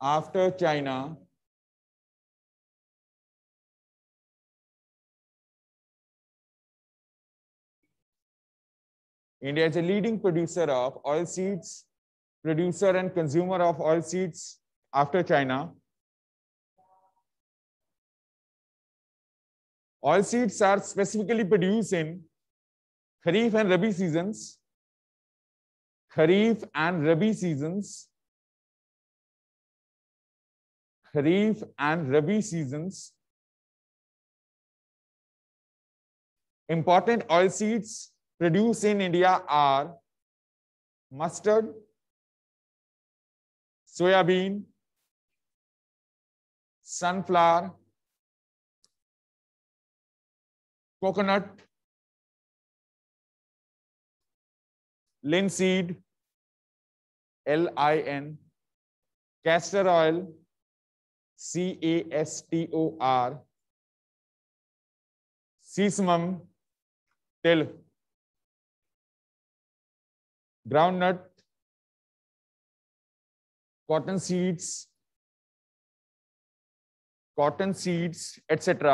after China, India is a leading producer of oil seeds, producer and consumer of oil seeds after China. Oil seeds are specifically produced in Kharif and Rabi seasons. Kharif and Rabi seasons Kharif and Rabi seasons. Important oil seeds produced in India are mustard, bean, sunflower, coconut, linseed, L-I-N, castor oil, C A S T O R sesame तिल groundnut seeds cotton seeds seeds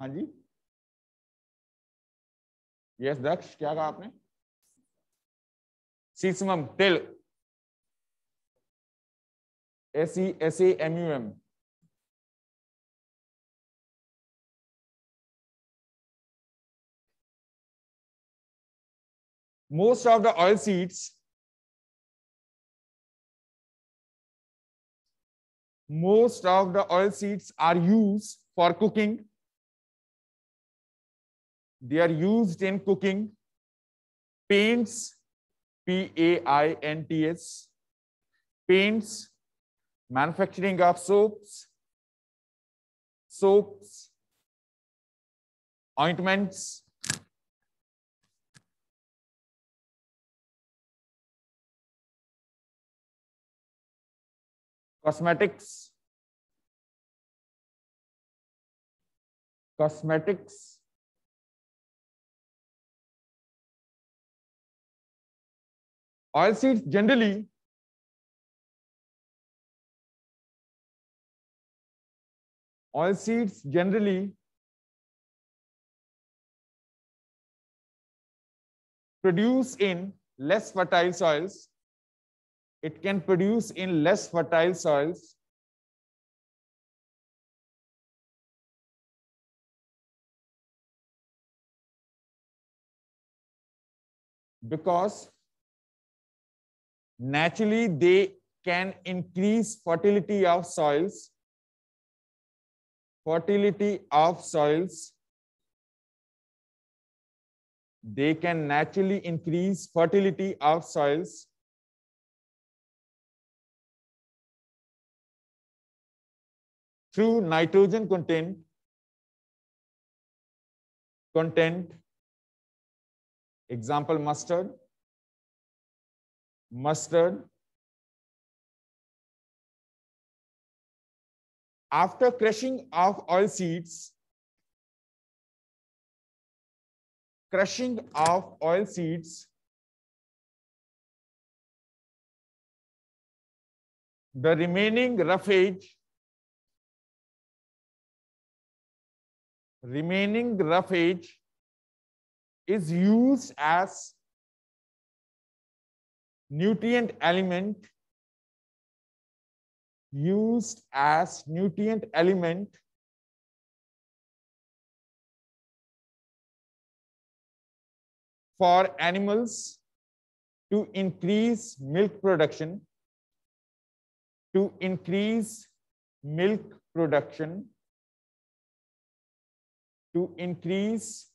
हाँ जी yes दक्ष क्या कहा आपने सीसमम तिल S-E, S-A-M-U-M. Most of the oil seeds, most of the oil seeds are used for cooking. They are used in cooking. Paints, P-A-I-N-T-S, paints, manufacturing of soaps, soaps, ointments, cosmetics, cosmetics, oil seeds generally Oil seeds generally produce in less fertile soils. It can produce in less fertile soils. Because naturally they can increase fertility of soils fertility of soils, they can naturally increase fertility of soils through nitrogen content content example mustard mustard after crushing of oil seeds, crushing of oil seeds, the remaining roughage, remaining roughage is used as nutrient element used as nutrient element for animals to increase milk production, to increase milk production, to increase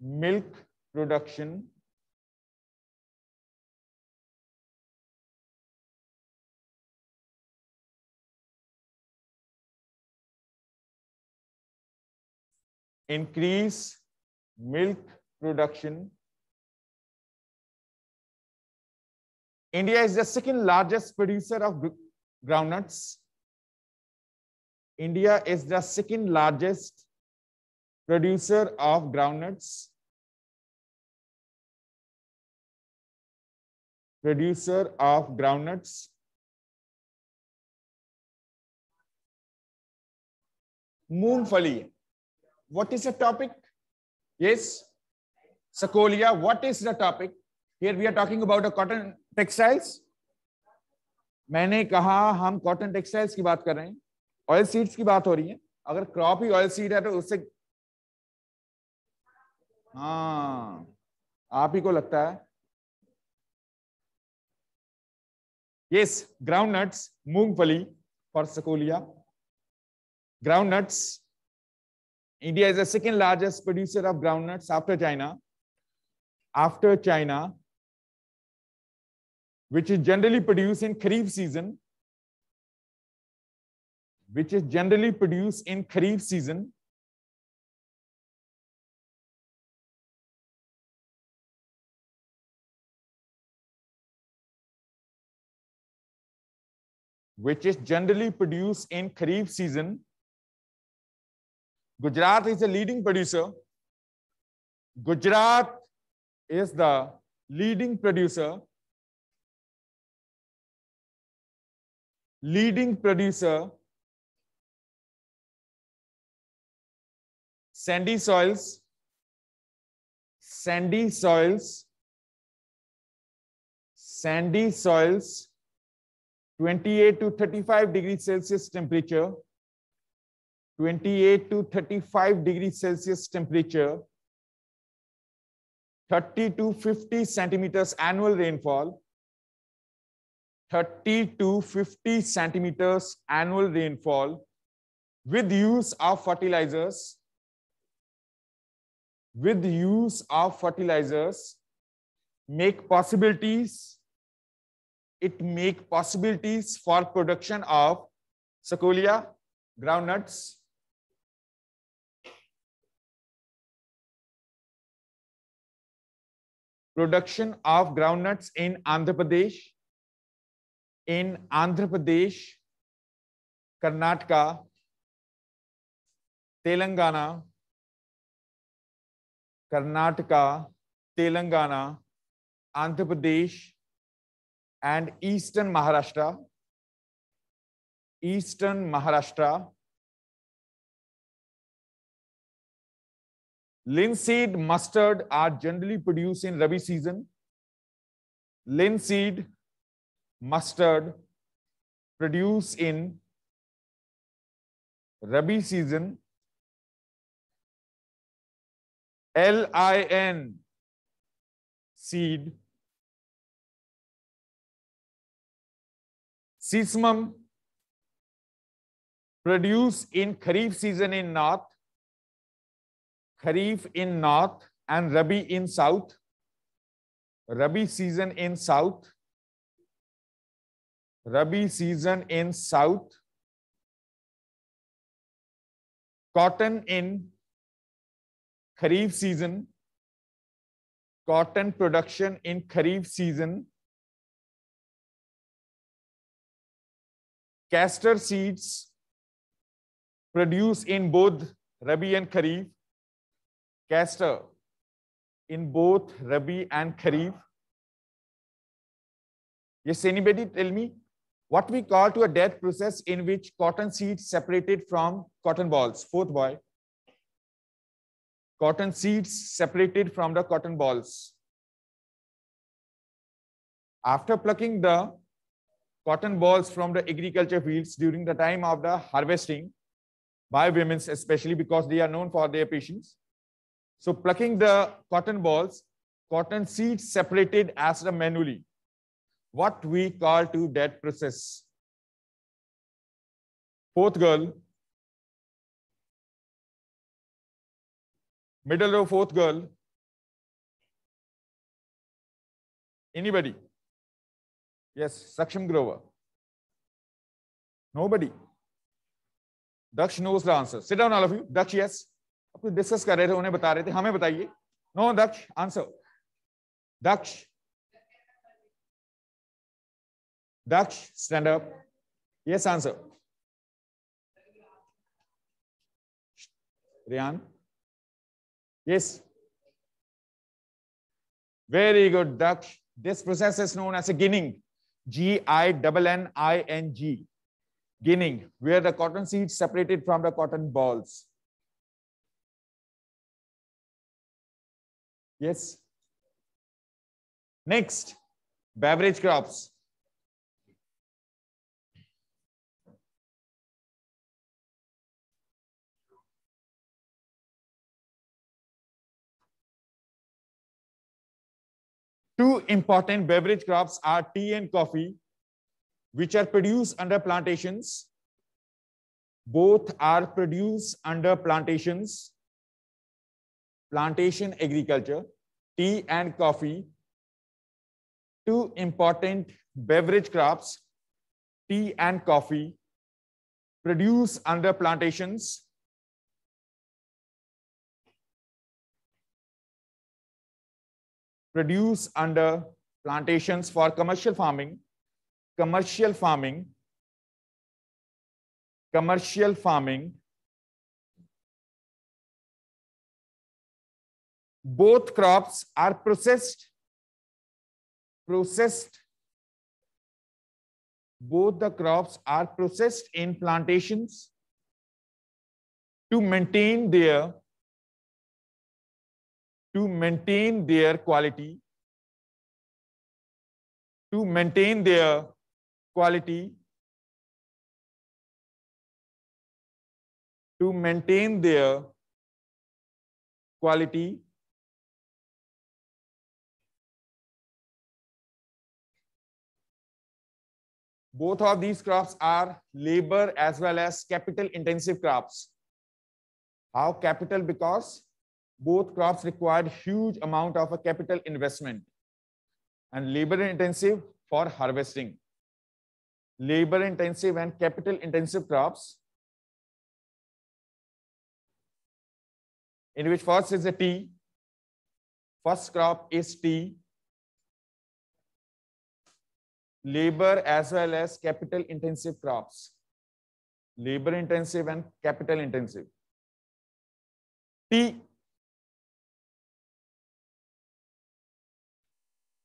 milk production increase milk production. India is the second largest producer of groundnuts. India is the second largest producer of groundnuts. Producer of groundnuts. Moongfali. what is the topic? Yes, sakolia what is the topic? Here we are talking about a cotton textiles. maine kaha hum cotton textiles ki baat kar rahe hain oil seeds ki baat ho rahi hai agar crop hi oil seed hai to usse हाँ आप ही को लगता है yes groundnuts moongfali for sakulia groundnuts India is the second largest producer of groundnuts after China. After China, which is generally produced in Kharif season, which is generally produced in Kharif season. which is generally produced in Kharif season. Gujarat is the leading producer. Gujarat is the leading producer. Leading producer. Sandy soils. Sandy soils. Sandy soils. 28 to 35 degrees Celsius temperature. 28 to 35 degrees Celsius temperature, 30 to 50 centimeters annual rainfall, 30 to 50 centimeters annual rainfall with use of fertilizers, with use of fertilizers, make possibilities, it make possibilities for production of Sequoia, groundnuts, production of groundnuts in Andhra Pradesh, in Andhra Pradesh, Karnataka, Telangana, Karnataka, Telangana, Andhra Pradesh, and Eastern Maharashtra. Eastern Maharashtra Linseed, mustard are generally produced in Rabi season. Linseed, mustard produce in Rabi season. L-I-N seed. Sesamum produce in Kharif season in north. Kharif in north and Rabi in south. Rabi season in south. Rabi season in south. Cotton in Kharif season. Cotton production in Kharif season. Castor seeds produced in both Rabi and Kharif. castor in both Rabi and Kharif? Yes, anybody tell me what we call to a death process in which cotton seeds separated from cotton balls? Fourth boy. Cotton seeds separated from the cotton balls. After plucking the cotton balls from the agriculture fields during the time of the harvesting by women, especially because they are known for their patience, so plucking the cotton balls, cotton seeds separated as the manually, what we call to that process. Fourth girl, middle row, fourth girl, Anybody? Yes, Saksham Grover. Nobody. Daksh knows the answer. Sit down, all of you. Daksh, yes. कुछ discuss कर रहे थे उन्हें बता रहे थे हमें बताइए no Daksh answer Daksh Daksh stand up yes answer Riyan yes very good Daksh this process is known as a ginning G I double N I N G ginning where the cotton seed separated from the cotton balls Yes. Next, beverage crops. Two important beverage crops are tea and coffee, which are produced under plantations. Both are produced under plantations plantation agriculture, tea and coffee, two important beverage crops, tea and coffee, produce under plantations, produce under plantations for commercial farming, commercial farming, commercial farming, both crops are processed processed both the crops are processed in plantations to maintain their to maintain their quality to maintain their quality to maintain their quality both of these crops are labor as well as capital intensive crops. How capital? Because both crops required huge amount of a capital investment and labor intensive for harvesting. Labor intensive and capital intensive crops in which first is a tea. First crop is tea labor as well as capital intensive crops. Labor intensive and capital intensive. T.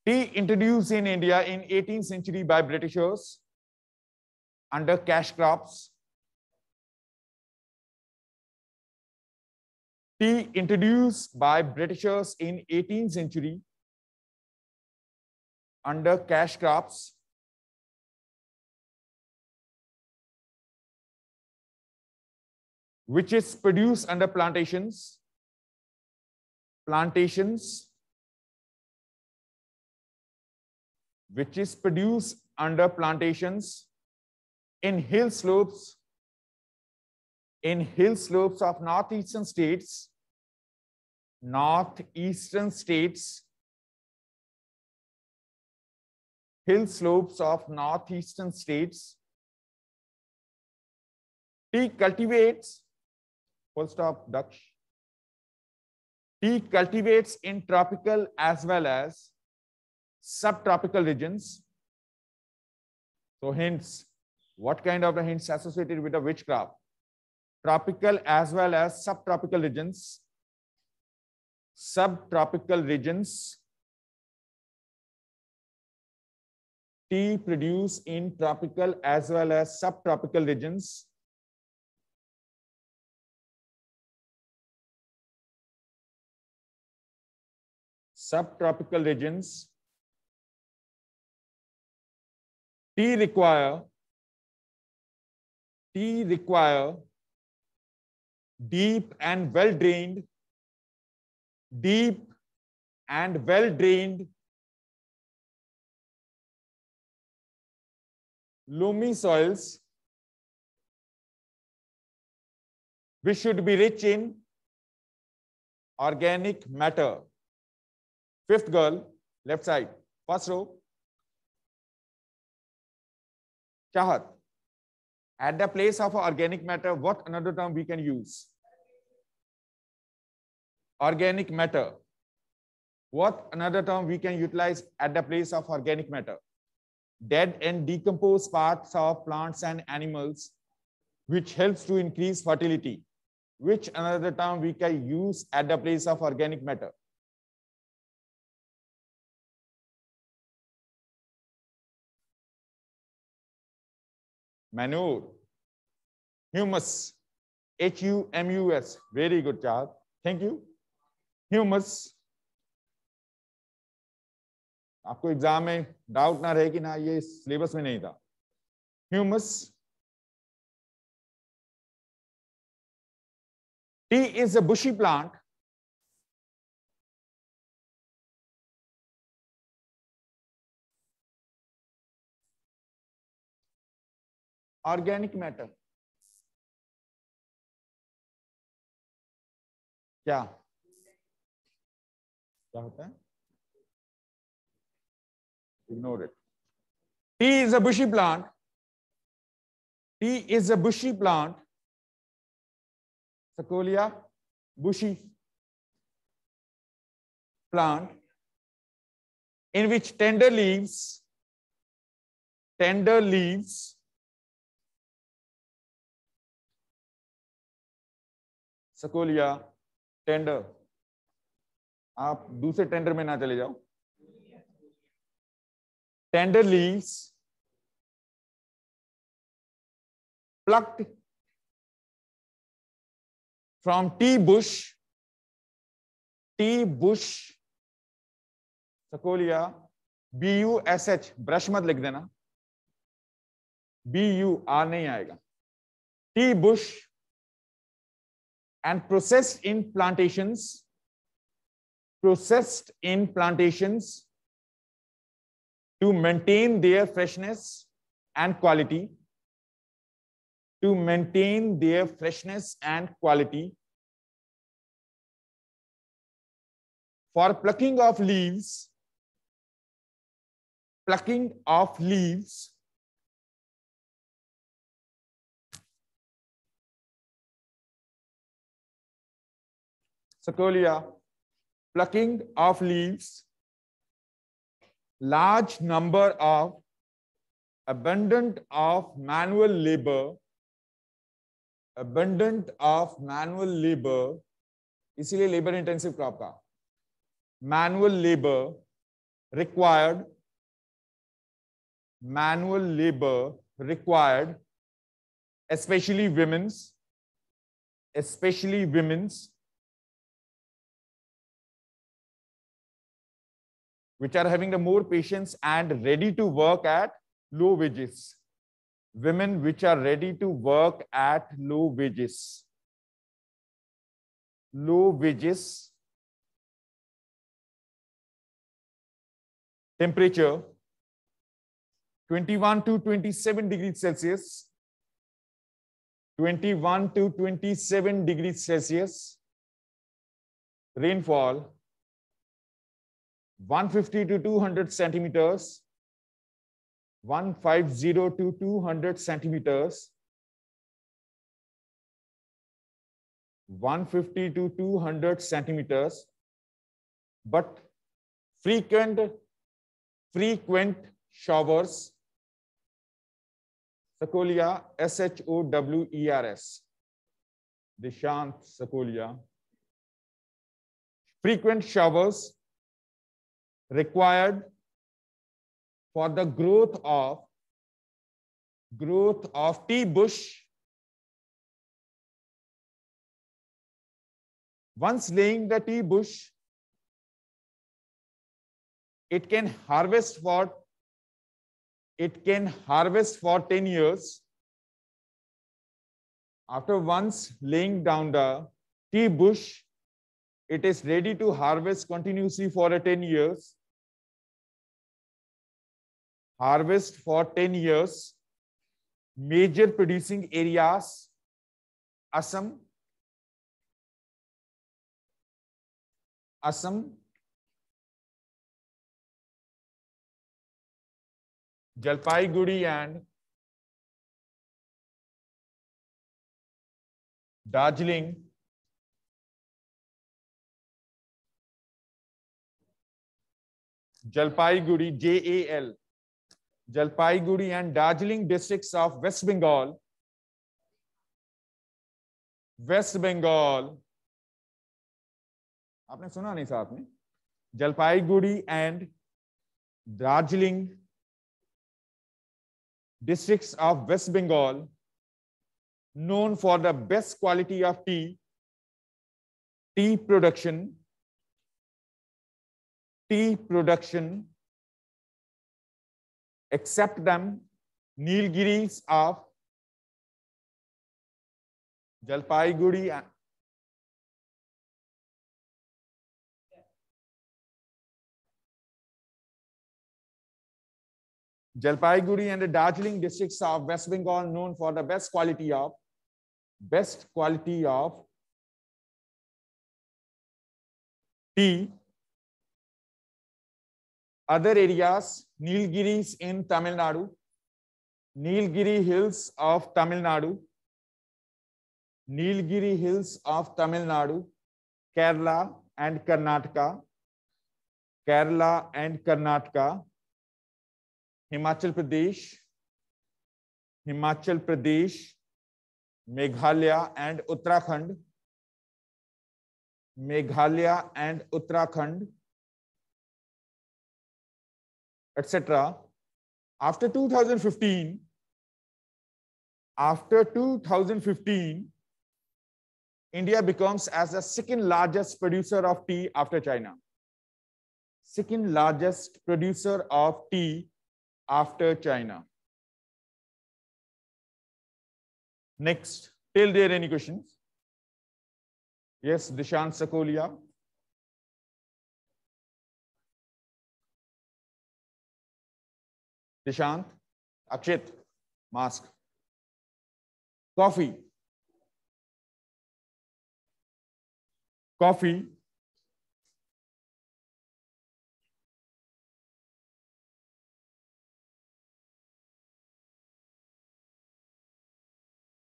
Tea introduced in India in 18th century by Britishers under cash crops. Tea introduced by Britishers in 18th century under cash crops. which is produced under plantations, plantations, which is produced under plantations in hill slopes, in hill slopes of northeastern states, northeastern states, hill slopes of northeastern states. Tea cultivates Full stop, Dutch. Tea cultivates in tropical as well as subtropical regions. So hints, what kind of a hints associated with the witchcraft? Tropical as well as subtropical regions. Subtropical regions. Tea produced in tropical as well as subtropical regions. subtropical regions, T require, T require deep and well drained, deep and well drained loamy soils which should be rich in organic matter. Fifth girl, left side, first row. Chahat. At the place of organic matter, what another term we can use? Organic matter. What another term we can utilize at the place of organic matter? Dead and decomposed parts of plants and animals, which helps to increase fertility. Which another term we can use at the place of organic matter? manure, humus, H-U-M-U-S. Very good job. Thank you. Humus. आपको exam में doubt ना रहे कि ना ये syllabus में नहीं था humus tea is a bushy plant organic matter क्या क्या होता है ignore it tea is a bushy plant tea is a bushy plant Sakolia bushy plant in which tender leaves tender leaves या टेंडर आप दूसरे टेंडर में ना चले जाओ tender leaves from tea bush tea bush सकोल Sakolia B U S H brush मत लिख देना बी यू आर नहीं आएगा tea bush and processed in plantations, processed in plantations to maintain their freshness and quality, to maintain their freshness and quality. For plucking of leaves, plucking of leaves Sequoia, plucking of leaves, large number of abundant of manual labor, abundant of manual labor, इसीलिए labor intensive crop का manual labor required, manual labor required, especially women's, especially women's which are having the more patients and ready to work at low wages. Women which are ready to work at low wages. Low wages. Temperature 21 to 27 degrees Celsius. 21 to 27 degrees Celsius. Rainfall 150 to 200 centimeters, 150 to 200 centimeters, 150 to 200 centimeters, but frequent, frequent showers, Sakolia, S-H-O-W-E-R-S, Dishant Sakolia. Frequent showers required for the growth of growth of tea bush once laying the tea bush it can harvest for it can harvest for 10 years after once laying down the tea bush it is ready to harvest continuously for 10 years harvest for 10 years major producing areas assam assam Jalpaiguri and Darjeeling Jalpaiguri J A L Jalpaiguri and Darjeeling districts of West Bengal. West Bengal. आपने सुना नहीं साथ में Jalpaiguri and Darjeeling districts of West Bengal, known for the best quality of tea, tea production, tea production, accept them, Nilgiris of Jalpaiguri Jalpaiguri and the Darjeeling districts of West Bengal known for the best quality of best quality of tea other areas, Nilgiris in Tamil Nadu, Nilgiri Hills of Tamil Nadu, Nilgiri Hills of Tamil Nadu, Kerala and Karnataka, Kerala and Karnataka, Himachal Pradesh, Himachal Pradesh, Meghalaya and Uttarakhand, Meghalaya and Uttarakhand, etc. After 2015, after 2015, India becomes as the second largest producer of tea after China. Second largest producer of tea after China. Next, till there any questions? Yes, Dishant Sakolia. Nishant Akshit mask coffee coffee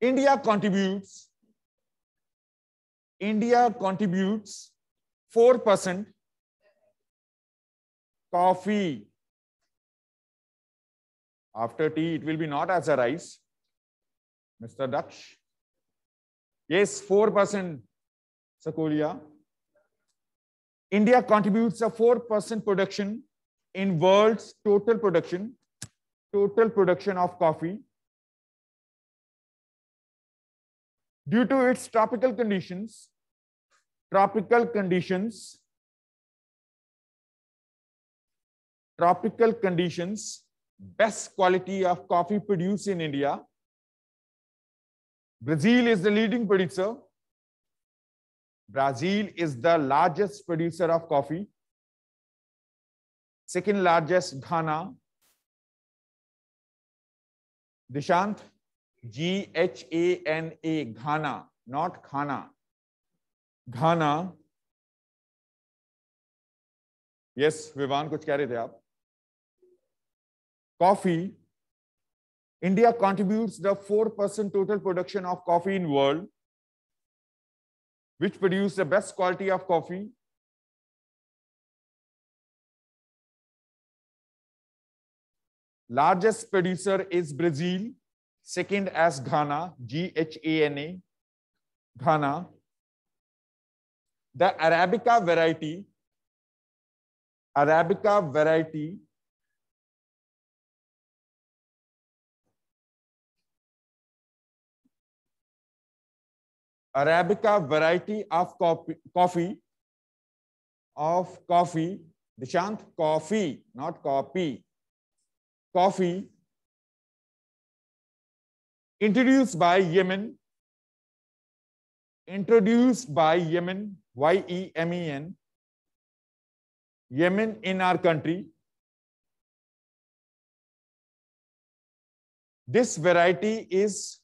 India contributes India contributes 4% coffee After tea, it will be not as a rice. Mr. Dutch. Yes, 4% Sakolia. India contributes a 4% production in world's total production, total production of coffee. Due to its tropical conditions, tropical conditions, tropical conditions, best quality of coffee produced in India. Brazil is the leading producer. Brazil is the largest producer of coffee. Second largest, Ghana. Dishant, G H A N A, Ghana, not Khana. Ghana. Yes, Vivan, कुछ कह रहे थे आप coffee, India contributes the 4% total production of coffee in world, which produce the best quality of coffee. Largest producer is Brazil, second as Ghana, G-H-A-N-A, Ghana. The Arabica variety, Arabica variety Arabica variety of coffee, of coffee, Dishant, coffee, not copy, coffee, introduced by Yemen, introduced by Yemen, Y-E-M-E-N, Yemen in our country. This variety is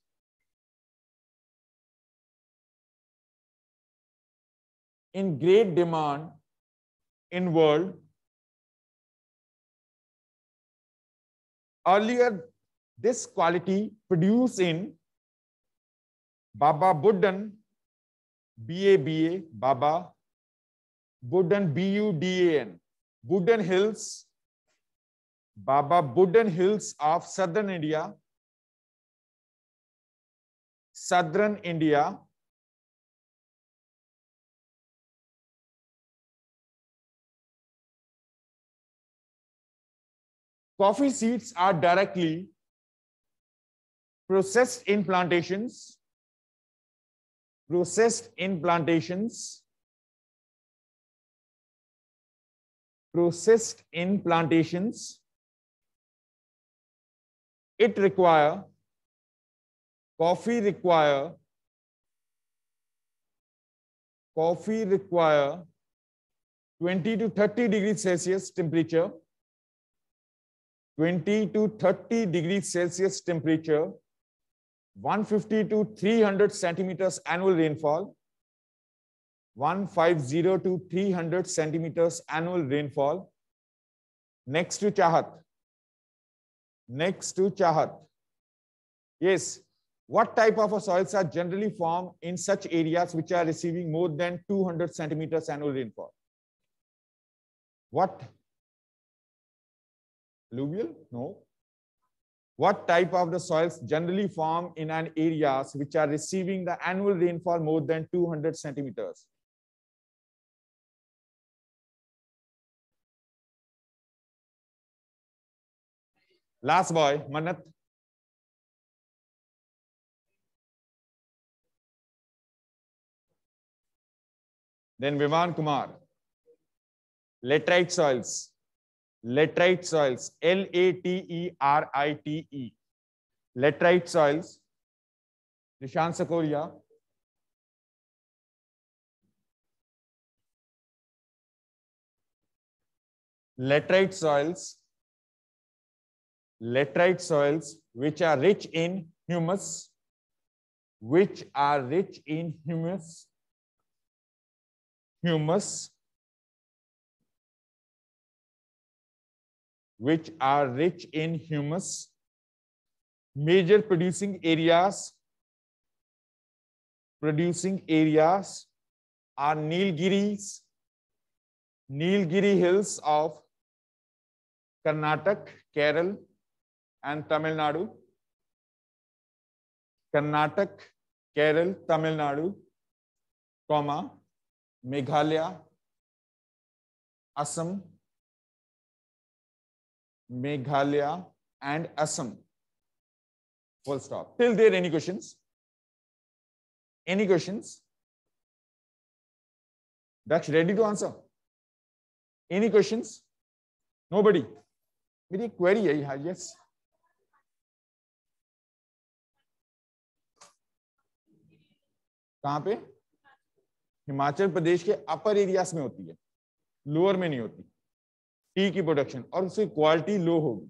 in great demand in world. Earlier, this quality produced in Baba Buddhan, B-A-B-A, Baba Buddhan, B-U-D-A-N, Buddhan Hills, Baba Buddhan Hills of southern India, southern India, Coffee seeds are directly processed in plantations, processed in plantations, processed in plantations. It require, coffee require, coffee require 20 to 30 degrees Celsius temperature 20 to 30 degrees Celsius temperature, 150 to 300 centimeters annual rainfall, 150 to 300 centimeters annual rainfall. Next to Chahat. Next to Chahat. Yes, what type of soils are generally formed in such areas which are receiving more than 200 centimeters annual rainfall? What Alluvial? No. What type of the soils generally form in an areas which are receiving the annual rainfall more than 200 centimeters? Last boy, Manat. Then Vivan Kumar. Laterite soils laterite soils, L a t e r i t e. laterite soils, Nishan Sakoria, laterite soils, laterite soils which are rich in humus, which are rich in humus, humus, which are rich in humus, major producing areas, producing areas are Nilgiris, Nilgiri hills of Karnataka, Kerala, and Tamil Nadu. Karnataka, Kerala, Tamil Nadu, comma, Meghalaya, Assam, Meghalaya, and Assam. Full stop. Till there, any questions? Any questions? Daksh, ready to answer? Any questions? Nobody? meri query hai ha yes yes कहाँ पे हिमाचल प्रदेश के अपर areas में होती है lower में नहीं होती T की प्रोडक्शन और उसकी क्वालिटी लो होगी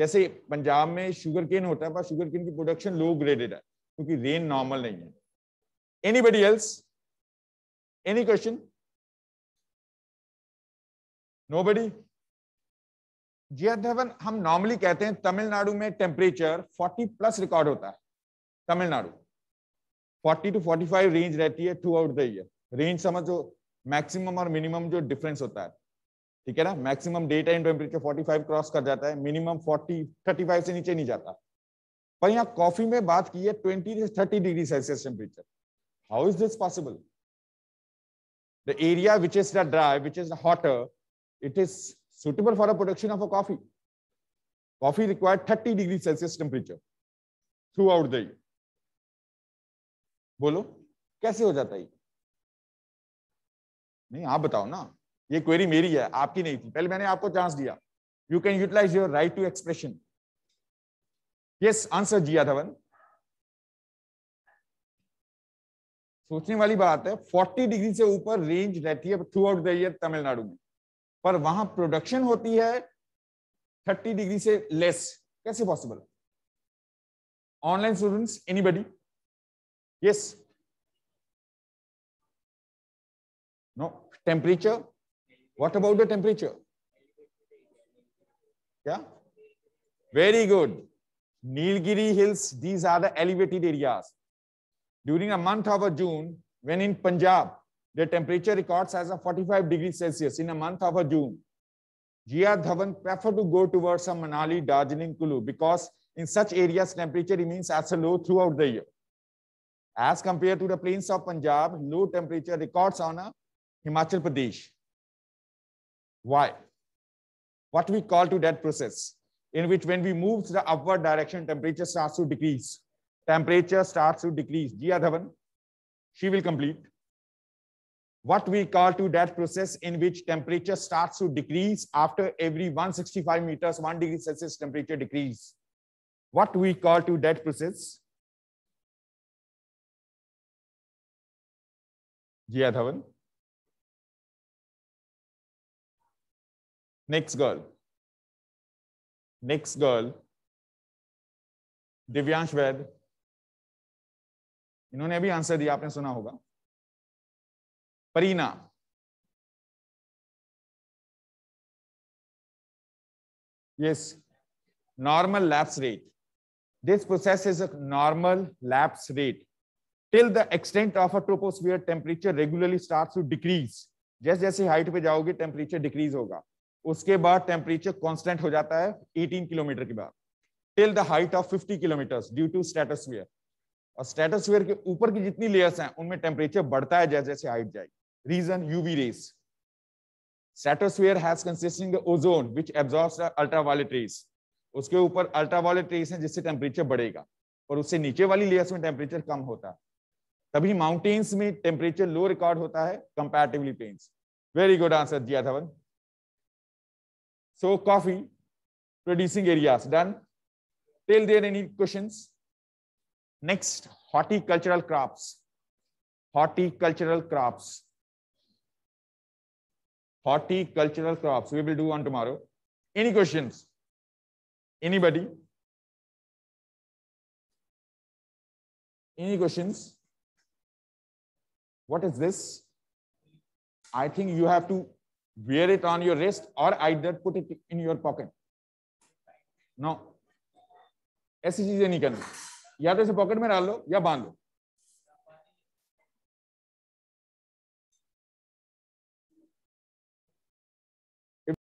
जैसे पंजाब में शुगर केन होता है पर शुगर केन की प्रोडक्शन लो ग्रेडेड है क्योंकि रेन नॉर्मल नहीं है एनीबडी एल्स एनी क्वेश्चन जी जयधवन हम नॉर्मली कहते हैं तमिलनाडु में टेम्परेचर 40 प्लस रिकॉर्ड होता है तमिलनाडु 40 टू 45 रेंज रहती है throughout the year range समझो मैक्सिमम और मिनिमम जो डिफरेंस होता है ठीक है ना maximum day time temperature 45 cross कर जाता है मिनिमम 40 35 से नीचे नहीं जाता पर यहाँ कॉफी में बात की है 20 से 30 degree Celsius temperature how is this possible the area which is the dry which is hotter it is suitable for the production of a coffee coffee required thirty degree Celsius temperature throughout the बोलो कैसे हो जाता है नहीं आप बताओ ना ये क्वेरी मेरी है आपकी नहीं थी पहले मैंने आपको चांस दिया you can utilise your right to expression yes answer Jiya Dhawan सोचने वाली बात है 40 डिग्री से ऊपर रेंज रहती है throughout the year Tamil Nadu में पर वहां प्रोडक्शन होती है 30 डिग्री से लेस कैसे possible online students anybody yes no temperature What about the temperature? Yeah. Very good. Nilgiri Hills, these are the elevated areas. During a month of June, when in Punjab, the temperature records as a 45 degrees Celsius in a month of June, Jia Dhawan prefer to go towards a Manali, Darjeeling, Kulu because in such areas, temperature remains as low throughout the year. As compared to the plains of Punjab, low temperature records on a Himachal Pradesh. Why? What we call to that process in which when we move to the upward direction, temperature starts to decrease. Temperature starts to decrease. Jia Dhawan, she will complete. What we call to that process in which temperature starts to decrease after every 165 meters, one degree Celsius temperature decrease. What we call to that process? Jia Dhawan. next girl next girl divyansh ved इन्होंने भी answer दिया आपने सुना होगा Parina yes normal lapse rate this process is a normal lapse rate till the extent of a troposphere temperature regularly start to decrease जैसे जैसे height पे जाओगे टेम्परेचर डिक्रीज होगा उसके बाद टेम्परेचर कॉन्स्टेंट हो जाता है 18 किलोमीटर के बाद till the height of 50 kilometre due to stratosphere और स्टेटोस्फीयर के ऊपर की जितनी लेयर्स हैं उनमें टेम्परेचर बढ़ता है जैसे जैसे हाइट जाए reason UV rays stratosphere has consisting ozone ultraviolet rays उसके ऊपर अल्ट्रावायलेट रेस है जिससे टेम्परेचर बढ़ेगा और उससे नीचे वाली लेयर्स में टेम्परेचर कम होता है तभी माउंटेन्स में टेम्परेचर लो रिकॉर्ड होता है comparatively very good answer Dhawan So coffee producing areas done. Till there any questions? Next, horticultural crops. Horticultural crops. Horticultural crops. We will do on tomorrow. Any questions? Anybody? Any questions? What is this? I think you have to wear it on your wrist or either put it in your pocket. No. ऐसी चीजें नहीं करनी या तो इसे pocket में डाल लो या बांध लो